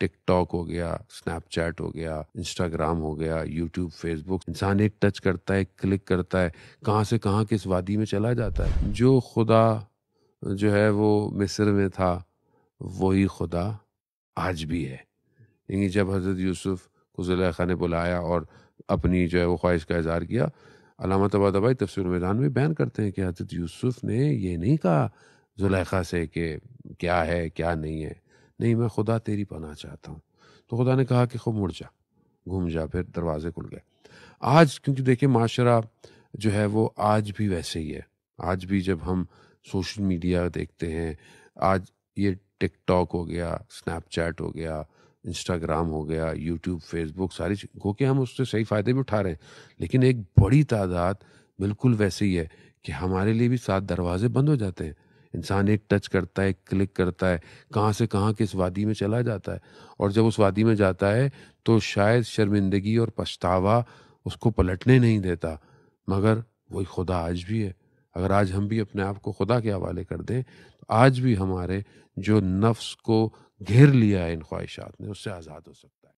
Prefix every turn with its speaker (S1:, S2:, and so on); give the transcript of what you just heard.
S1: TikTok हो गया Snapchat हो गया इंस्टाग्राम हो गया यूट्यूब फेसबुक इंसान एक टच करता है क्लिक करता है कहाँ से कहाँ किस वादी में चला जाता है जो खुदा जो है वो मिस्र में था वही खुदा आज भी है यानी जब हज़रत यूसुफ को जुलेखा ने बुलाया और अपनी जो है वो ख्वाहिश का इजहार किया अलामत तबा तफसर मैदान में बयान करते हैं कि हजरत यूसुफ ने ये नहीं कहा जुलेखा से कि क्या है क्या नहीं है नहीं मैं खुदा तेरी पाना चाहता हूँ तो खुदा ने कहा कि खूब मुड़ जा घूम जा फिर दरवाजे खुल गए आज क्योंकि देखिए माशरा जो है वो आज भी वैसे ही है आज भी जब हम सोशल मीडिया देखते हैं आज ये टिकटॉक हो गया स्नैपचैट हो गया इंस्टाग्राम हो गया यूट्यूब फेसबुक सारी हो के हम उससे सही फ़ायदे भी उठा रहे हैं लेकिन एक बड़ी तादाद बिल्कुल वैसे ही है कि हमारे लिए भी सात दरवाजे बंद हो जाते हैं इंसान एक टच करता है क्लिक करता है कहाँ से कहाँ किस वादी में चला जाता है और जब उस वादी में जाता है तो शायद शर्मिंदगी और पछतावा उसको पलटने नहीं देता मगर वही खुदा आज भी है अगर आज हम भी अपने आप को खुदा के हवाले कर दें तो आज भी हमारे जो नफ्स को घेर लिया है इन ख्वाहिशात ने उससे आज़ाद हो सकते